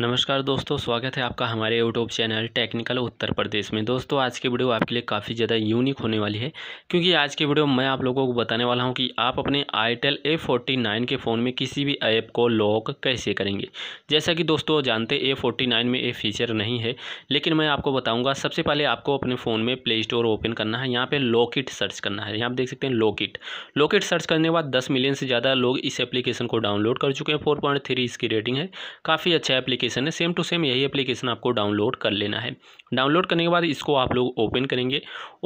नमस्कार दोस्तों स्वागत है आपका हमारे YouTube channel technical Uttar Pradesh में दोस्तों आज की वीडियो आपके लिए काफ़ी ज़्यादा यूनिक होने वाली है क्योंकि आज की वीडियो मैं आप लोगों को बताने वाला हूं कि आप अपने आईटेल ए फोर्टी नाइन के फ़ोन में किसी भी ऐप को लॉक कैसे करेंगे जैसा कि दोस्तों जानते ए फोर्टी नाइन में ये फीचर नहीं है लेकिन मैं आपको बताऊँगा सबसे पहले आपको अपने फ़ोन में प्ले स्टोर ओपन करना है यहाँ पर लॉकिट सर्च करना है यहाँ आप देख सकते हैं लॉकिट लॉकिट सर्च करने के बाद दस मिलियन से ज़्यादा लोग इस एप्लीकेशन को डाउनलोड कर चुके हैं फोर इसकी रेटिंग है काफ़ी अच्छा एप्लीकेशन एप्लीकेशन है सेम टू सेम यही एप्लीकेशन आपको डाउनलोड कर लेना है डाउनलोड करने के बाद इसको आप लोग ओपन करेंगे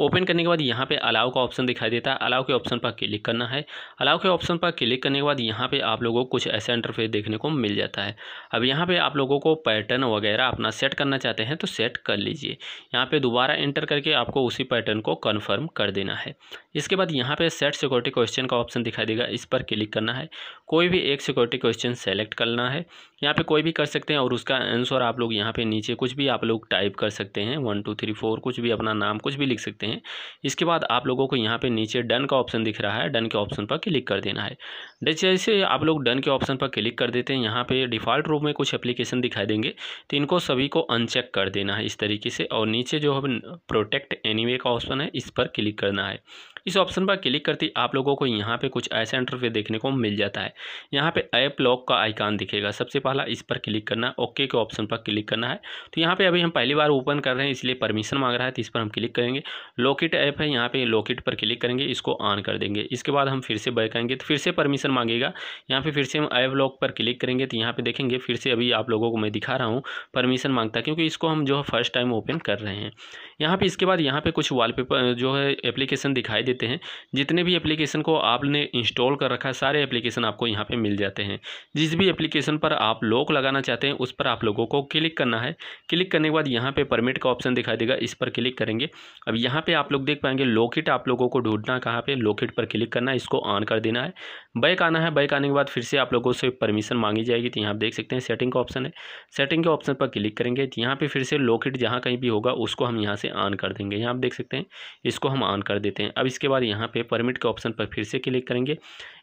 ओपन करने के बाद यहाँ पे अलाउ का ऑप्शन दिखाई देता है अलाउ के ऑप्शन पर क्लिक करना है अलाउ के ऑप्शन पर क्लिक करने के बाद यहाँ पे आप लोगों को कुछ ऐसा इंटरफेस देखने को मिल जाता है अब यहाँ पे आप लोगों को पैटर्न वगैरह अपना सेट करना चाहते हैं तो सेट कर लीजिए यहाँ पर दोबारा एंटर करके आपको उसी पैटर्न को कन्फर्म कर देना है इसके बाद यहाँ पर सेट सिक्योरिटी क्वेश्चन का ऑप्शन दिखाई देगा इस पर क्लिक करना है कोई भी एक सिक्योरिटी क्वेश्चन सेलेक्ट करना है यहाँ पे कोई भी कर सकते हैं और और उसका आंसर आप लोग यहाँ पे नीचे कुछ भी आप लोग टाइप कर सकते हैं वन टू थ्री फोर कुछ भी अपना नाम कुछ भी लिख सकते हैं इसके बाद आप लोगों को यहाँ पे नीचे डन का ऑप्शन दिख रहा है डन के ऑप्शन पर क्लिक कर देना है जैसे आप लोग डन के ऑप्शन पर क्लिक कर देते हैं यहाँ पे डिफ़ॉल्ट रूप में कुछ एप्लीकेशन दिखाई देंगे तो इनको सभी को अनचेक कर देना है इस तरीके से और नीचे जो है प्रोटेक्ट एनी का ऑप्शन है इस पर क्लिक करना है इस ऑप्शन पर क्लिक करते आप लोगों को यहाँ पे कुछ ऐसा पे देखने को मिल जाता है यहाँ पे ऐप लॉक का आइकान दिखेगा सबसे पहला इस पर क्लिक करना है ओके के ऑप्शन पर क्लिक करना है तो यहाँ पे अभी हम पहली बार ओपन कर रहे हैं इसलिए परमिशन मांग रहा है तो इस पर हम क्लिक करेंगे लॉकेट ऐप है यहाँ पे लॉकेट पर क्लिक करेंगे इसको ऑन कर देंगे इसके बाद हम फिर से बैक आएंगे तो फिर से परमिशन मांगेगा यहाँ पे फिर से हम ऐप लॉक पर क्लिक करेंगे तो यहाँ पे देखेंगे फिर से अभी आप लोगों को मैं दिखा रहा हूँ परमिशन मांगता क्योंकि इसको हम जो है फर्स्ट टाइम ओपन कर रहे हैं यहाँ पे इसके बाद यहाँ पे कुछ वॉलपेपर जो है एप्लीकेशन दिखाई दे देते हैं जितने भी एप्लीकेशन को आपने इंस्टॉल कर रखा है सारे एप्लीकेशन आपको यहाँ पे मिल जाते हैं जिस भी एप्लीकेशन पर आप लॉक लगाना चाहते हैं उस पर आप लोगों को क्लिक करना है क्लिक करने के बाद यहाँ पे परमिट का ऑप्शन दिखाई देगा इस पर क्लिक करेंगे अब यहाँ पर आप लोग देख पाएंगे लॉकिट आप लोगों को ढूंढना कहाँ पर लॉकिट पर क्लिक करना है इसको ऑन कर देना है बैक आना है बैक आने के बाद फिर से आप लोगों से परमिशन मांगी जाएगी तो यहाँ देख सकते हैं सेटिंग का ऑप्शन है सेटिंग के ऑप्शन पर क्लिक करेंगे तो यहाँ पर फिर से लॉकिट जहाँ कहीं भी होगा उसको हम यहाँ से ऑन कर देंगे यहाँ आप देख सकते हैं इसको हम ऑन कर देते हैं अब इसके इसके बाद यहाँ पे परमिट के ऑप्शन पर फिर से क्लिक करेंगे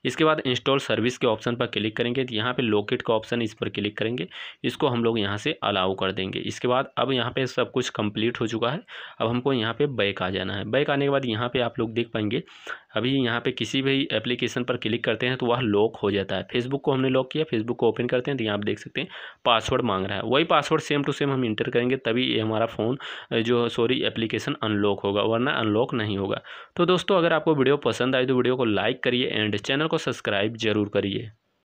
इसके बाद इंस्टॉल सर्विस के ऑप्शन पर क्लिक करेंगे तो यहाँ पे लोकेट का ऑप्शन इस पर क्लिक करेंगे इसको हम लोग यहाँ से अलाउ कर देंगे इसके बाद अब यहाँ पे सब कुछ कंप्लीट हो चुका है अब हमको यहाँ पे बैक आ जाना है बैक आने के बाद यहाँ पर आप लोग देख पाएंगे अभी यहाँ पर किसी भी एप्लीकेशन पर क्लिक करते हैं तो वह लॉक हो जाता है फेसबुक को हमने लॉक किया फेसबुक को ओपन करते हैं तो यहाँ आप देख सकते हैं पासवर्ड मांग रहा है वही पासवर्ड सेम टू सेम हम इंटर करेंगे तभी हमारा फ़ोन जो सॉरी एप्लीकेशन अनलॉक होगा वरना अनलॉक नहीं होगा तो दोस्तों दोस्तों अगर आपको वीडियो पसंद आए तो वीडियो को लाइक करिए एंड चैनल को सब्सक्राइब जरूर करिए